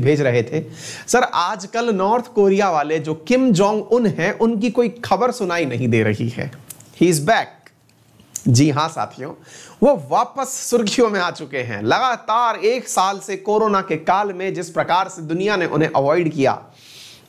भेज रहे थे सर आजकल नॉर्थ कोरिया वाले जो किम जोंग उन हैं उनकी कोई खबर सुनाई नहीं दे रही है ही इज बैक जी हां साथियों वो वापस सुर्खियों में आ चुके हैं लगातार एक साल से कोरोना के काल में जिस प्रकार से दुनिया ने उन्हें अवॉइड किया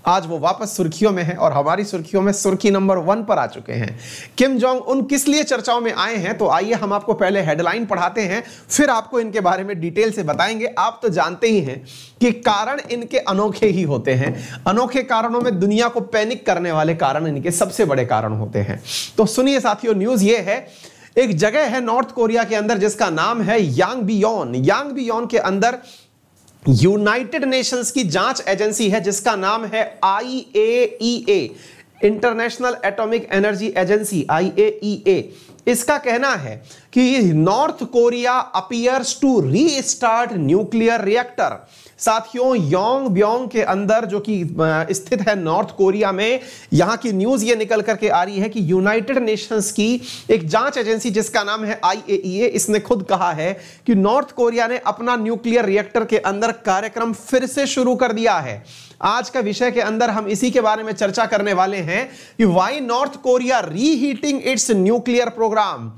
आज वो वापस सुर्खियों में है और हमारी सुर्खियों में सुर्खी नंबर वन पर आ चुके हैं किम जोंग उन किस लिए चर्चाओं में आए हैं तो आइए हम आपको पहले हेडलाइन पढ़ाते हैं फिर आपको इनके बारे में डिटेल से बताएंगे आप तो जानते ही हैं कि कारण इनके अनोखे ही होते हैं अनोखे कारणों में दुनिया को पैनिक करने वाले कारण इनके सबसे बड़े कारण होते हैं तो सुनिए साथियों न्यूज ये है एक जगह है नॉर्थ कोरिया के अंदर जिसका नाम है यांग बियोन यांग बियोन के अंदर यूनाइटेड नेशंस की जांच एजेंसी है जिसका नाम है IAEA International Atomic Energy Agency IAEA इसका कहना है कि North Korea appears to restart nuclear reactor साथियों योंग ब्योंग के अंदर जो कि स्थित है नॉर्थ कोरिया में यहां की न्यूज ये निकल करके आ रही है कि यूनाइटेड नेशंस की एक जांच एजेंसी जिसका नाम है आई इसने खुद कहा है कि नॉर्थ कोरिया ने अपना न्यूक्लियर रिएक्टर के अंदर कार्यक्रम फिर से शुरू कर दिया है आज का विषय के अंदर हम इसी के बारे में चर्चा करने वाले हैं कि why North Korea reheating its nuclear program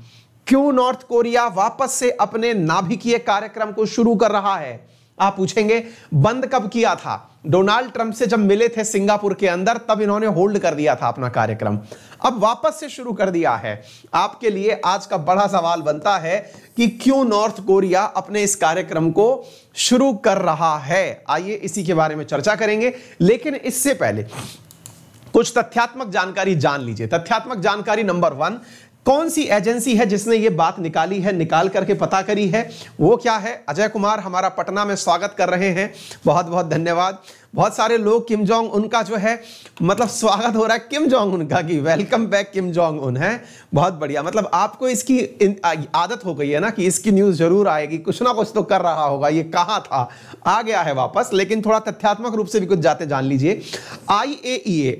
क्यों नॉर्थ कोरिया वापस से अपने नाभिकीय कार्यक्रम को शुरू कर रहा है आप पूछेंगे बंद कब किया था डोनाल्ड ट्रंप से जब मिले थे सिंगापुर के अंदर तब इन्होंने होल्ड कर दिया था अपना कार्यक्रम अब वापस से शुरू कर दिया है आपके लिए आज का बड़ा सवाल बनता है कि क्यों नॉर्थ कोरिया अपने इस कार्यक्रम को शुरू कर रहा है आइए इसी के बारे में चर्चा करेंगे लेकिन इससे पहले कुछ तथ्यात्मक जानकारी जान लीजिए तथ्यात्मक जानकारी नंबर वन कौन सी एजेंसी है जिसने ये बात निकाली है निकाल करके पता करी है वो क्या है अजय कुमार हमारा पटना में स्वागत कर रहे हैं बहुत बहुत धन्यवाद बहुत सारे लोग किम जोंग उनका जो है मतलब स्वागत हो रहा है किम जोंग उनका कि welcome back Kim Jong Un है बहुत बढ़िया मतलब आपको इसकी आदत हो गई है ना कि इसकी न्यूज़ जरूर आएगी कुछ ना कुछ तो कर रहा होगा ये कहाँ था आ गया है वापस लेकिन थोड़ा तथ्यात्मक रूप से भी कुछ जाते जान लीजिए I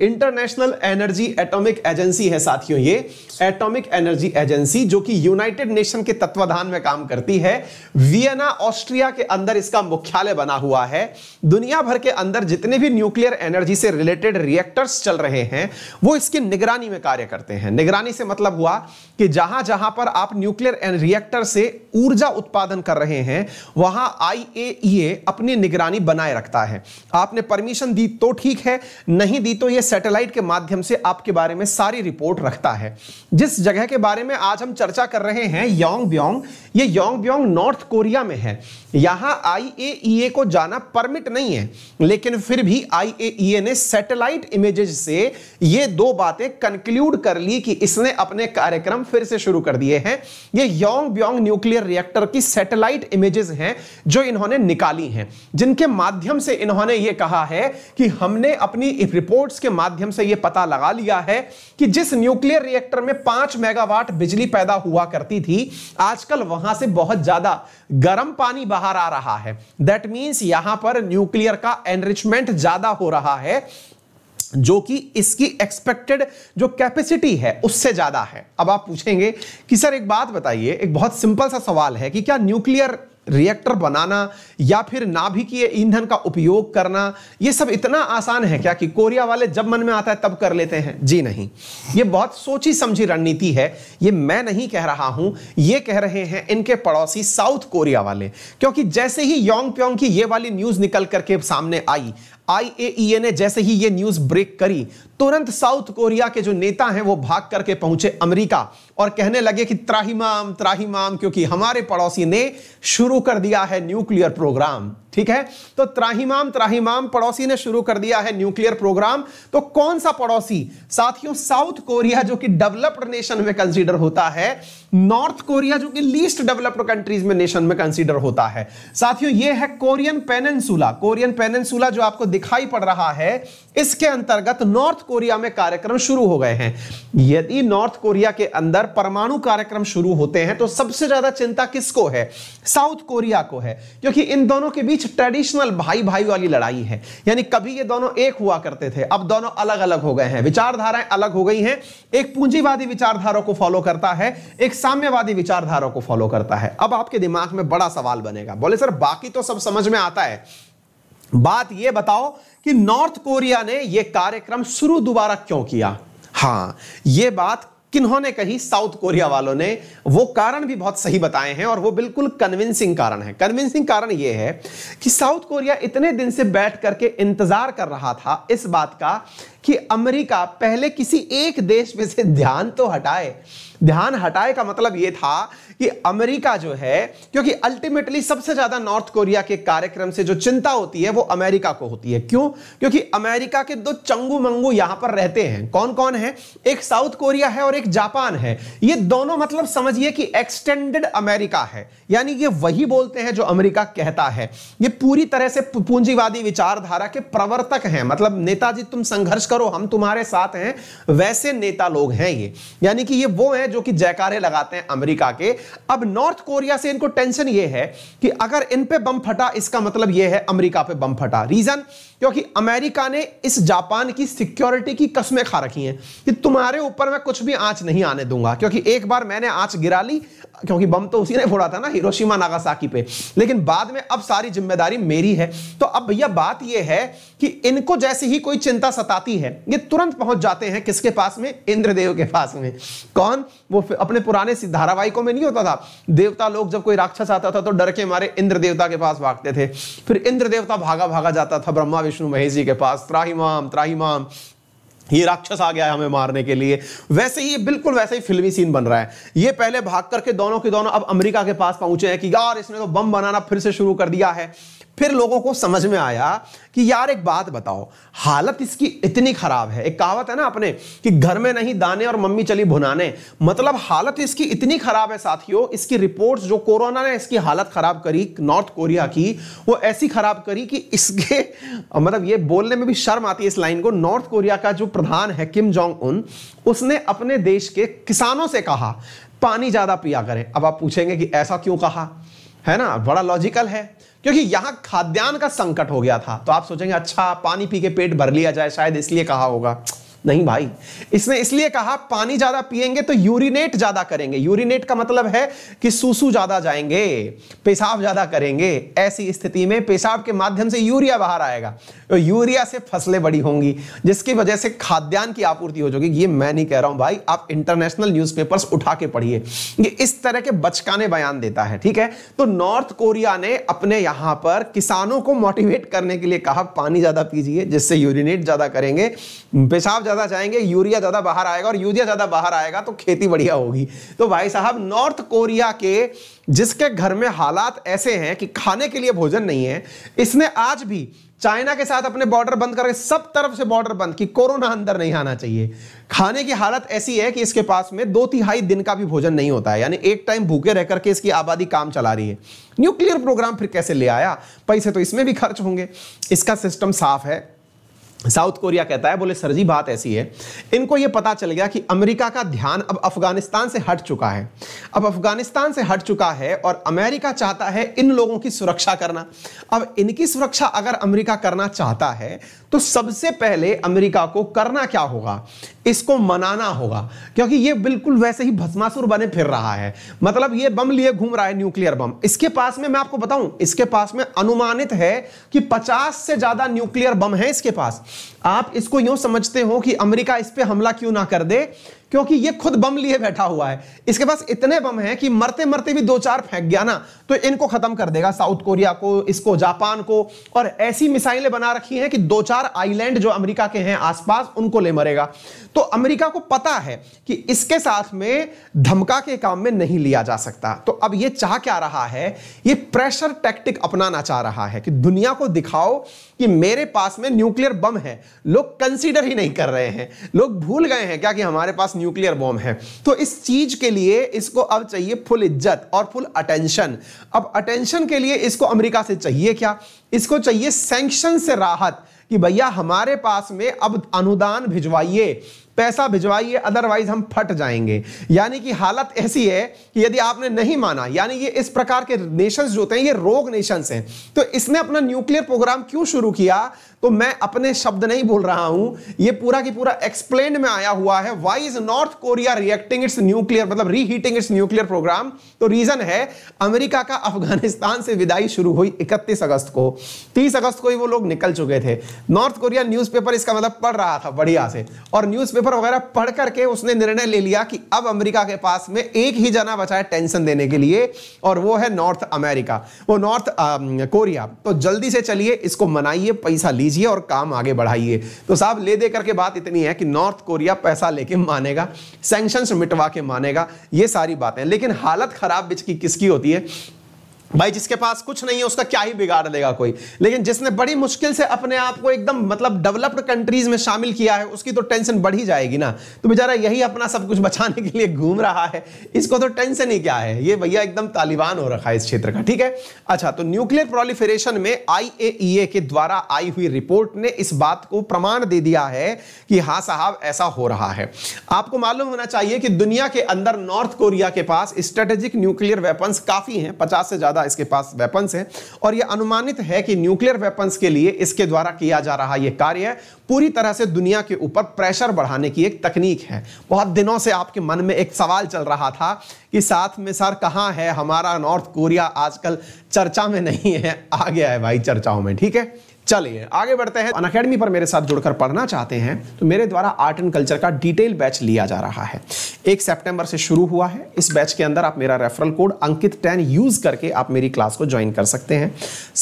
International Energy Atomic Agency है साथियों ये एटोमिक एनर्जी एजेंसी जो कि यूनाइटेड नेशन के तत्वाधान में काम करती है वियना ऑस्ट्रिया के अंदर इसका मुख्यालय बना हुआ है दुनिया भर के अंदर जितने भी न्यूक्लियर एनर्जी से रिलेटेड रिएक्टर्स चल रहे हैं वो इसकी निगरानी में कार्य करते हैं निगरानी से मतलब हुआ कि जहां जहां पर आप न्यूक्लियर रिएक्टर से ऊर्जा उत्पादन कर रहे हैं वहां आईएईए e अपनी निगरानी बनाए रखता है आपने परमिशन दी तो ठीक है नहीं दी तो यह सैटेलाइट के माध्यम से आपके बारे में सारी रिपोर्ट रखता है जिस जगह के बारे में आज हम चर्चा कर रहे हैं योंग ब्योंग ये योंग ब्योंग नॉर्थ कोरिया में है यहां आई e को जाना परमिट नहीं है लेकिन लेकिन फिर भी आई ने सैटेलाइट इमेजेस से ये दो बातें कंक्लूड कर ली कि इसने अपने कार्यक्रम फिर से शुरू कर दिए हैं ये योंग ब्योंग न्यूक्लियर रिएक्टर की सैटेलाइट इमेजेस हैं जो इन्होंने निकाली हैं जिनके माध्यम से इन्होंने ये कहा है कि हमने अपनी रिपोर्ट्स के माध्यम से यह पता लगा लिया है कि जिस न्यूक्लियर रिएक्टर में पांच मेगावाट बिजली पैदा हुआ करती थी आजकल वहां से बहुत ज्यादा गर्म पानी बाहर आ रहा है दैट मीन्स यहां पर न्यूक्लियर का एनरिच एनरिचमेंट ज्यादा हो रहा है जो कि इसकी एक्सपेक्टेड जो कैपेसिटी है उससे ज्यादा है अब आप पूछेंगे कि सर एक बात बताइए एक बहुत सिंपल सा सवाल है कि क्या न्यूक्लियर रिएक्टर बनाना या फिर नाभिकीय ईंधन का उपयोग करना ये सब इतना आसान है क्या कि कोरिया वाले जब मन में आता है तब कर लेते हैं जी नहीं ये बहुत सोची समझी रणनीति है ये मैं नहीं कह रहा हूं ये कह रहे हैं इनके पड़ोसी साउथ कोरिया वाले क्योंकि जैसे ही योंग प्योंग की ये वाली न्यूज निकल करके सामने आई आई ने जैसे ही ये न्यूज ब्रेक करी तुरंत साउथ कोरिया के जो नेता हैं वो भाग करके पहुंचे अमेरिका और कहने लगे कि त्राहीमाम त्राहीमाम क्योंकि हमारे पड़ोसी ने शुरू कर दिया है न्यूक्लियर प्रोग्राम ठीक है तो त्राहीमाम त्राहीमाम पड़ोसी ने शुरू कर दिया है न्यूक्लियर प्रोग्राम तो कौन सा पड़ोसी साथियों साउथ कोरिया जो कि डेवलप्ड नेशन में कंसीडर होता है नॉर्थ कोरिया जो कि लीस्ट डेवलप्ड कंट्रीज में नेशन में कंसीडर होता है साथियों यह है कोरियन पेनेंसुला कोरियन पेनेंसुला जो आपको दिखाई पड़ रहा है इसके अंतर्गत नॉर्थ कोरिया में कार्यक्रम शुरू हो गए हैं यदि नॉर्थ कोरिया के अंदर परमाणु कार्यक्रम शुरू होते हैं तो सबसे ज्यादा चिंता किसको है साउथ कोरिया को है क्योंकि इन दोनों के बीच ट्रेडिशनल भाई भाई वाली लड़ाई है यानी कभी ये दोनों एक हुआ करते थे अब दोनों अलग अलग हो गए हैं विचारधाराएं अलग हो गई हैं एक पूंजीवादी विचारधारा को फॉलो करता है एक साम्यवादी विचारधारा को फॉलो करता है अब आपके दिमाग में बड़ा सवाल बनेगा बोले सर बाकी तो सब समझ में आता है बात यह बताओ कि नॉर्थ कोरिया ने यह कार्यक्रम शुरू दोबारा क्यों किया हां यह बात किन्होंने कही साउथ कोरिया वालों ने वो कारण भी बहुत सही बताए हैं और वो बिल्कुल कन्विंसिंग कारण है कन्विंसिंग कारण ये है कि साउथ कोरिया इतने दिन से बैठ करके इंतजार कर रहा था इस बात का कि अमेरिका पहले किसी एक देश में से ध्यान तो हटाए ध्यान हटाए का मतलब यह था कि अमेरिका जो है क्योंकि अल्टीमेटली सबसे ज्यादा नॉर्थ कोरिया के कार्यक्रम से जो चिंता होती है वो अमेरिका को होती है क्यों क्योंकि अमेरिका के दो चंगू मंगू यहां पर रहते हैं कौन कौन है एक साउथ कोरिया है और एक जापान है ये दोनों मतलब समझिए कि एक्सटेंडेड अमेरिका है यानी ये वही बोलते हैं जो अमेरिका कहता है ये पूरी तरह से पूंजीवादी विचारधारा के प्रवर्तक हैं मतलब नेताजी तुम संघर्ष करो हम तुम्हारे साथ हैं वैसे नेता लोग हैं ये यानी कि ये वो हैं जो कि जयकारे लगाते हैं अमेरिका के अब नॉर्थ कोरिया से इनको टेंशन यह है कि अगर इन पे बम फटा इसका मतलब यह है अमेरिका पे बम फटा रीजन क्योंकि अमेरिका ने इस जापान की सिक्योरिटी की कस्में खा रखी हैं कि तुम्हारे ऊपर मैं कुछ भी आंच नहीं आने दूंगा क्योंकि एक बार मैंने आंच गिरा ली क्योंकि बम तो उसी ने फोड़ा था ना हिरोशिमा नागासाकी पे लेकिन बाद में अब सारी जिम्मेदारी मेरी है तो अब भैया बात यह है कि इनको जैसे ही कोई चिंता सताती है ये तुरंत पहुंच जाते हैं किसके पास में इंद्रदेव के पास में कौन वो अपने पुराने धारावाहिकों में नहीं होता था देवता लोग जब कोई राक्षस आता था तो डर के मारे इंद्र देवता के पास भागते थे फिर इंद्र देवता भागा भागा जाता था ब्रह्मा विष्णु महेश जी के पास त्राही माम त्राही माम ये राक्षस आ गया है हमें मारने के लिए वैसे ही बिल्कुल वैसे ही फिल्मी सीन बन रहा है ये पहले भाग करके दोनों के दोनों अब अमेरिका के पास पहुंचे हैं कि यार इसने तो बम बनाना फिर से शुरू कर दिया है फिर लोगों को समझ में आया कि यार एक बात बताओ हालत इसकी इतनी खराब है एक कहावत है ना अपने कि घर में नहीं दाने और मम्मी चली भुनाने मतलब हालत इसकी इतनी खराब है साथियों इसकी रिपोर्ट्स जो कोरोना ने इसकी हालत खराब करी नॉर्थ कोरिया की वो ऐसी खराब करी कि इसके मतलब ये बोलने में भी शर्म आती है इस लाइन को नॉर्थ कोरिया का जो प्रधान है किम जोंग उन उसने अपने देश के किसानों से कहा पानी ज्यादा पिया करें अब आप पूछेंगे कि ऐसा क्यों कहा है ना बड़ा लॉजिकल है क्योंकि यहां खाद्यान्न का संकट हो गया था तो आप सोचेंगे अच्छा पानी पी के पेट भर लिया जाए शायद इसलिए कहा होगा नहीं भाई इसने इसलिए कहा पानी ज्यादा पिएंगे तो यूरिनेट ज्यादा करेंगे यूरिनेट का मतलब है कि सूसू ज्यादा जाएंगे पेशाब ज्यादा करेंगे ऐसी स्थिति में पेशाब के माध्यम से यूरिया बाहर आएगा तो यूरिया से फसलें बड़ी होंगी जिसकी वजह से खाद्यान्न की आपूर्ति हो जाएगी ये मैं नहीं कह रहा हूं भाई आप इंटरनेशनल न्यूज उठा के पढ़िए ये इस तरह के बचकाने बयान देता है ठीक है तो नॉर्थ कोरिया ने अपने यहां पर किसानों को मोटिवेट करने के लिए कहा पानी ज्यादा पीजिए जिससे यूरिनेट ज्यादा करेंगे पेशाब ज्यादा ज़्यादा जाएंगे यूरिया ज़्यादा बाहर आएगा और यूरिया ज़्यादा बाहर आएगा तो खेती बढ़िया होगी तो भाई साहब नॉर्थ कोरिया के जिसके घर में हालात ऐसे हैं कि खाने के लिए भोजन नहीं है इसने आज भी चाइना के साथ अपने बॉर्डर बंद करके सब तरफ से बॉर्डर बंद कि कोरोना अंदर नहीं आना चाहिए खाने की हालत ऐसी है कि इसके पास में दो तिहाई दिन का भी भोजन नहीं होता है यानी एक टाइम भूखे रह करके इसकी आबादी काम चला रही है न्यूक्लियर प्रोग्राम फिर कैसे ले आया पैसे तो इसमें भी खर्च होंगे इसका सिस्टम साफ है साउथ कोरिया कहता है बोले सर जी बात ऐसी है इनको ये पता चल गया कि अमेरिका का ध्यान अब अफगानिस्तान से हट चुका है अब अफगानिस्तान से हट चुका है और अमेरिका चाहता है इन लोगों की सुरक्षा करना अब इनकी सुरक्षा अगर अमेरिका करना चाहता है तो सबसे पहले अमेरिका को करना क्या होगा इसको मनाना होगा क्योंकि ये बिल्कुल वैसे ही भस्मासुर बने फिर रहा है मतलब ये बम लिए घूम रहा है न्यूक्लियर बम इसके पास में मैं आपको बताऊं इसके पास में अनुमानित है कि 50 से ज्यादा न्यूक्लियर बम है इसके पास आप इसको यूं समझते हो कि अमेरिका इस पर हमला क्यों ना कर दे क्योंकि ये खुद बम लिए बैठा हुआ है इसके पास इतने बम हैं कि मरते मरते भी दो चार फेंक गया ना तो इनको खत्म कर देगा साउथ कोरिया को इसको जापान को और ऐसी मिसाइलें बना रखी हैं कि दो चार आइलैंड जो अमेरिका के हैं आसपास उनको ले मरेगा तो अमेरिका को पता है कि इसके साथ में धमका के काम में नहीं लिया जा सकता तो अब ये चाह क्या रहा है ये प्रेशर टैक्टिक अपनाना चाह रहा है कि दुनिया को दिखाओ कि मेरे पास में न्यूक्लियर बम है लोग कंसीडर ही नहीं कर रहे हैं लोग भूल गए हैं क्या कि हमारे पास न्यूक्लियर बॉम्ब है तो इस चीज के लिए इसको अब चाहिए फुल इज्जत और फुल अटेंशन अब अटेंशन के लिए इसको अमेरिका से चाहिए क्या इसको चाहिए सैंक्शन से राहत कि भैया हमारे पास में अब अनुदान भिजवाइए पैसा भिजवाइए अदरवाइज हम फट जाएंगे यानी कि हालत ऐसी है कि यदि आपने नहीं माना यानी ये इस प्रकार के नेशंस जो होते हैं ये रोग नेशंस हैं तो इसने अपना न्यूक्लियर प्रोग्राम क्यों शुरू किया तो मैं अपने शब्द नहीं बोल रहा हूं ये पूरा की पूरा एक्सप्लेन में आया हुआ है why is North Korea reacting its nuclear मतलब रीहीटिंग इट्स न्यूक्लियर प्रोग्राम तो रीजन है अमेरिका का अफगानिस्तान से विदाई शुरू हुई 31 अगस्त को 30 अगस्त को ही वो लोग निकल चुके थे नॉर्थ कोरिया न्यूज़पेपर इसका मतलब पढ़ रहा था बढ़िया से और न्यूज़पेपर पेपर वगैरह पढ़ करके उसने निर्णय ले लिया कि अब अमेरिका के पास में एक ही जना बचा है टेंशन देने के लिए और वो है नॉर्थ अमेरिका वो नॉर्थ कोरिया तो जल्दी से चलिए इसको मनाइए पैसा लीजिए और काम आगे बढ़ाइए तो साहब ले दे करके बात इतनी है कि नॉर्थ कोरिया पैसा लेके मानेगा सेंक्शन मिटवा के मानेगा ये सारी बातें लेकिन हालत खराब बिच की किसकी होती है भाई जिसके पास कुछ नहीं है उसका क्या ही बिगाड़ लेगा कोई लेकिन जिसने बड़ी मुश्किल से अपने आप को एकदम मतलब डेवलप्ड कंट्रीज में शामिल किया है उसकी तो टेंशन बढ़ ही जाएगी ना तो बेचारा यही अपना सब कुछ बचाने के लिए घूम रहा है इसको तो टेंशन ही क्या है ये भैया एकदम तालिबान हो रखा है इस क्षेत्र का ठीक है अच्छा तो न्यूक्लियर प्रोलिफेरेशन में आई e के द्वारा आई हुई रिपोर्ट ने इस बात को प्रमाण दे दिया है कि हाँ साहब ऐसा हो रहा है आपको मालूम होना चाहिए कि दुनिया के अंदर नॉर्थ कोरिया के पास स्ट्रेटेजिक न्यूक्लियर वेपन्स काफी हैं पचास से ज्यादा ज़्यादा इसके पास वेपन्स है और यह अनुमानित है कि न्यूक्लियर वेपन्स के लिए इसके द्वारा किया जा रहा यह कार्य पूरी तरह से दुनिया के ऊपर प्रेशर बढ़ाने की एक तकनीक है बहुत दिनों से आपके मन में एक सवाल चल रहा था कि साथ में सर कहाँ है हमारा नॉर्थ कोरिया आजकल चर्चा में नहीं है आ गया है भाई चर्चाओं में ठीक है चलिए आगे बढ़ते हैं अनकेडमी पर मेरे साथ जुड़कर पढ़ना चाहते हैं तो मेरे द्वारा आर्ट एंड कल्चर का डिटेल बैच लिया जा रहा है एक सितंबर से शुरू हुआ है इस बैच के अंदर आप मेरा referral code Ankit ten use करके आप मेरी क्लास को ज्वाइन कर सकते हैं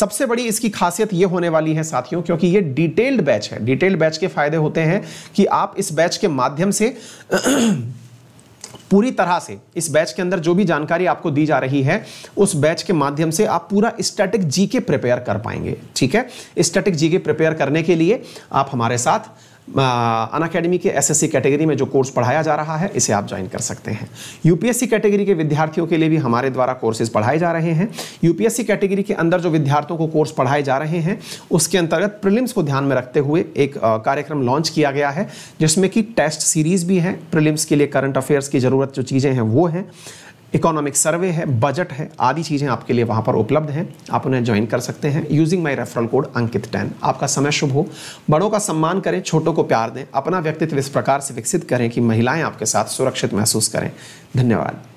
सबसे बड़ी इसकी खासियत ये होने वाली है साथियों क्योंकि ये डिटेल्ड बैच है डिटेल्ड बैच के फायदे होते हैं कि आप इस बैच के माध्यम से पूरी तरह से इस बैच के अंदर जो भी जानकारी आपको दी जा रही है उस बैच के माध्यम से आप पूरा स्टैटिक जीके प्रिपेयर कर पाएंगे ठीक है स्टैटिक जीके प्रिपेयर करने के लिए आप हमारे साथ अन अकेडमी के एस कैटेगरी में जो कोर्स पढ़ाया जा रहा है इसे आप ज्वाइन कर सकते हैं यूपीएससी कैटेगरी के विद्यार्थियों के लिए भी हमारे द्वारा कोर्सेज पढ़ाए जा रहे हैं यूपीएससी कैटेगरी के अंदर जो विद्यार्थियों को कोर्स पढ़ाए जा रहे हैं उसके अंतर्गत प्रिलिम्स को ध्यान में रखते हुए एक कार्यक्रम लॉन्च किया गया है जिसमें कि टेस्ट सीरीज भी है प्रिलिम्स के लिए करंट अफेयर्स की ज़रूरत जो चीज़ें हैं वो हैं इकोनॉमिक सर्वे है बजट है आदि चीज़ें आपके लिए वहाँ पर उपलब्ध हैं आप उन्हें ज्वाइन कर सकते हैं using my referral code Ankit ten आपका समय शुभ हो बड़ों का सम्मान करें छोटों को प्यार दें अपना व्यक्तित्व इस प्रकार से विकसित करें कि महिलाएं आपके साथ सुरक्षित महसूस करें धन्यवाद